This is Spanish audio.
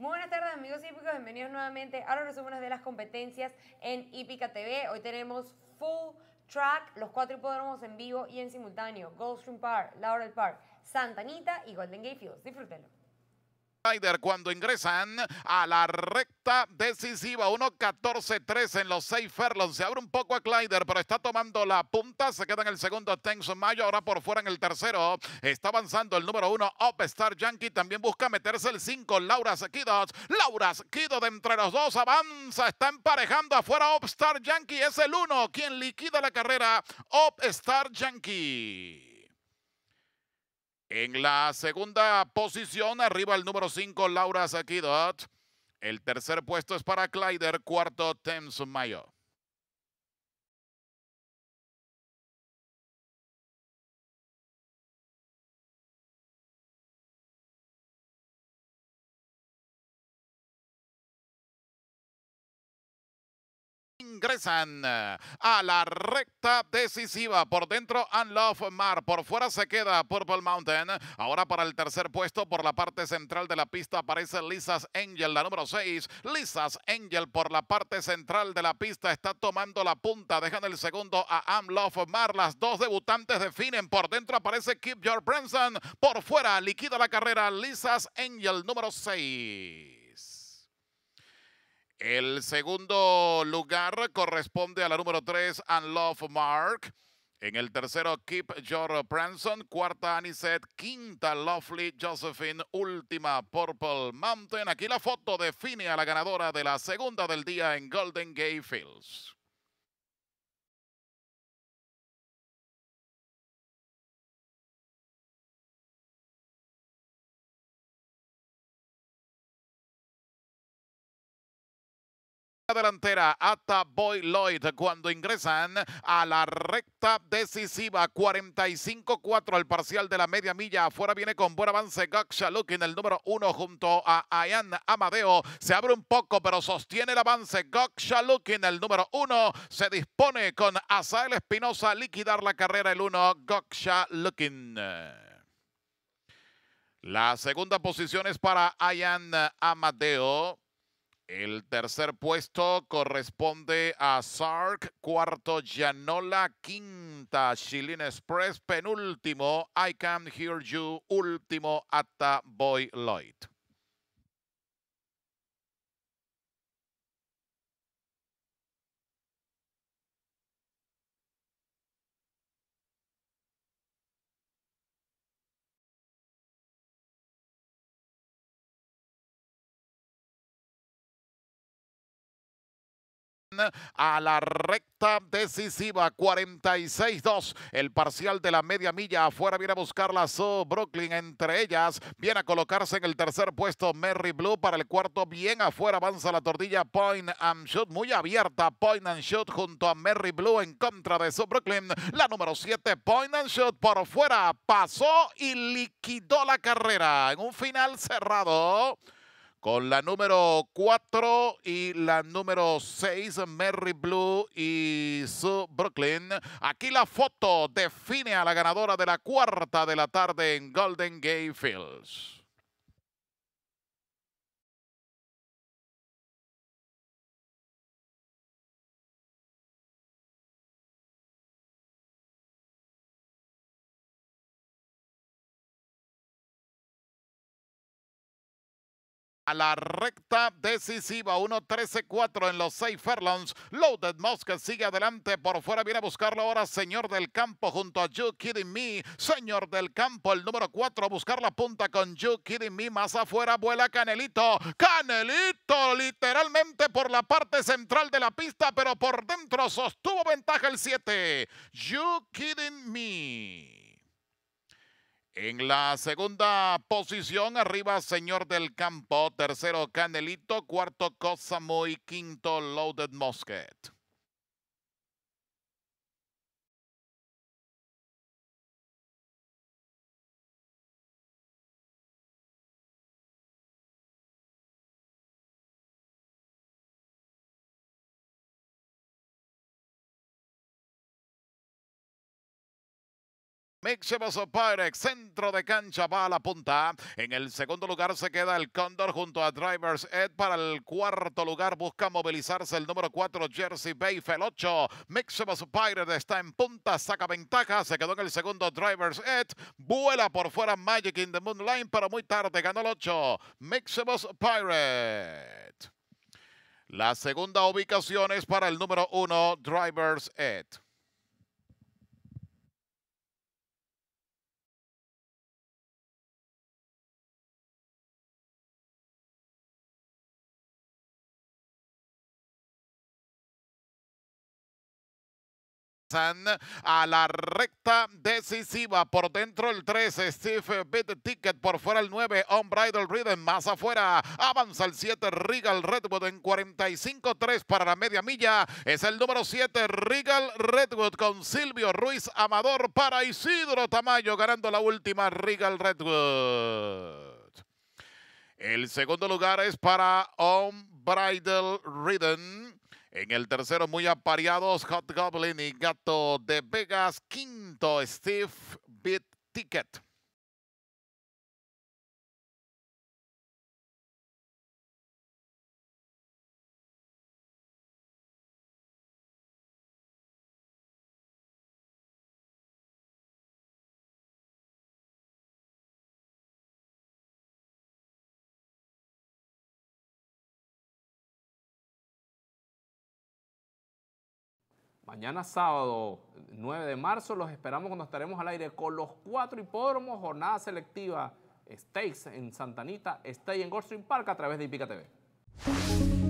Muy buenas tardes amigos hípicos, bienvenidos nuevamente a los resúmenes de las competencias en Ipica TV. Hoy tenemos Full Track, los cuatro hipódromos en vivo y en simultáneo, Goldstream Park, Laurel Park, Santa Anita y Golden Gate Fields. Disfrútenlo cuando ingresan a la recta decisiva 1-14-3 en los 6 furlongs. Se abre un poco a Clyder, pero está tomando la punta. Se queda en el segundo Tenson Mayo. Ahora por fuera en el tercero. Está avanzando el número 1 Upstar Yankee. También busca meterse el 5 Laura Sequidos. Laura Kido de entre los dos avanza. Está emparejando afuera Upstar Yankee. Es el uno quien liquida la carrera. Upstar Yankee. En la segunda posición, arriba el número 5, Laura Saquidot. El tercer puesto es para Clyder, cuarto, Thames Mayo. ingresan eh, a la recta decisiva. Por dentro, Unlove Mar. Por fuera se queda Purple Mountain. Ahora para el tercer puesto, por la parte central de la pista aparece Lizas Angel, la número 6. Lizas Angel por la parte central de la pista está tomando la punta. Dejan el segundo a Love Mar. Las dos debutantes definen. Por dentro aparece Keep Your Branson. Por fuera liquida la carrera Lizas Angel, número 6. El segundo lugar corresponde a la número 3, Unlove Mark. En el tercero, Keep Your Branson. Cuarta, Anisette. Quinta, Lovely Josephine. Última, Purple Mountain. Aquí la foto define a la ganadora de la segunda del día en Golden Gate Fields. delantera Ata Boy Lloyd cuando ingresan a la recta decisiva 45-4 al parcial de la media milla afuera viene con buen avance looking Lukin el número uno junto a Ayan Amadeo se abre un poco pero sostiene el avance Gaksha Lukin el número uno se dispone con Azael Espinosa a liquidar la carrera el uno Goksha Lukin la segunda posición es para Ayan Amadeo el tercer puesto corresponde a Sark, cuarto Yanola, quinta Shilin Express, penúltimo I Can Hear You, último Atta Boy Lloyd. a la recta decisiva. 46-2. El parcial de la media milla afuera viene a buscar la So Brooklyn. Entre ellas viene a colocarse en el tercer puesto Merry Blue para el cuarto. Bien afuera avanza la tortilla Point and Shoot. Muy abierta Point and Shoot junto a Merry Blue en contra de So Brooklyn. La número 7 Point and Shoot por fuera pasó y liquidó la carrera en un final cerrado con la número 4 y la número 6, Mary Blue y Sue Brooklyn. Aquí la foto define a la ganadora de la cuarta de la tarde en Golden Gate Fields. la recta decisiva. 1-13-4 en los 6 furlongs. Loaded Mosque sigue adelante. Por fuera viene a buscarlo ahora Señor del Campo junto a You Kidding Me. Señor del Campo, el número 4, a buscar la punta con You Kidding Me. Más afuera vuela Canelito. Canelito literalmente por la parte central de la pista, pero por dentro sostuvo ventaja el 7. You Kidding Me. En la segunda posición, arriba Señor del Campo, tercero Canelito, cuarto muy, quinto Loaded Mosquet. Mixemos Pirates, centro de cancha, va a la punta. En el segundo lugar se queda el Condor junto a Drivers Ed. Para el cuarto lugar busca movilizarse el número 4, Jersey Bay, 8. Mixemos Pirates está en punta, saca ventaja. Se quedó en el segundo, Drivers Ed. Vuela por fuera Magic in the Moonline, pero muy tarde ganó el 8. Mixemos Pirates. La segunda ubicación es para el número 1, Drivers Ed. a la recta decisiva. Por dentro el 3, Steve Bit Ticket. Por fuera el 9, bridal ridden Más afuera avanza el 7, Regal Redwood en 45-3 para la media milla. Es el número 7, Regal Redwood con Silvio Ruiz Amador para Isidro Tamayo ganando la última Regal Redwood. El segundo lugar es para Bridal Ridden. En el tercero, muy apareados, Hot Goblin y Gato de Vegas. Quinto, Steve Beat Ticket. Mañana sábado 9 de marzo los esperamos cuando estaremos al aire con los cuatro hipódromos, jornada selectiva Stakes en Santanita, Stay en Goldstream Park a través de Ipica TV.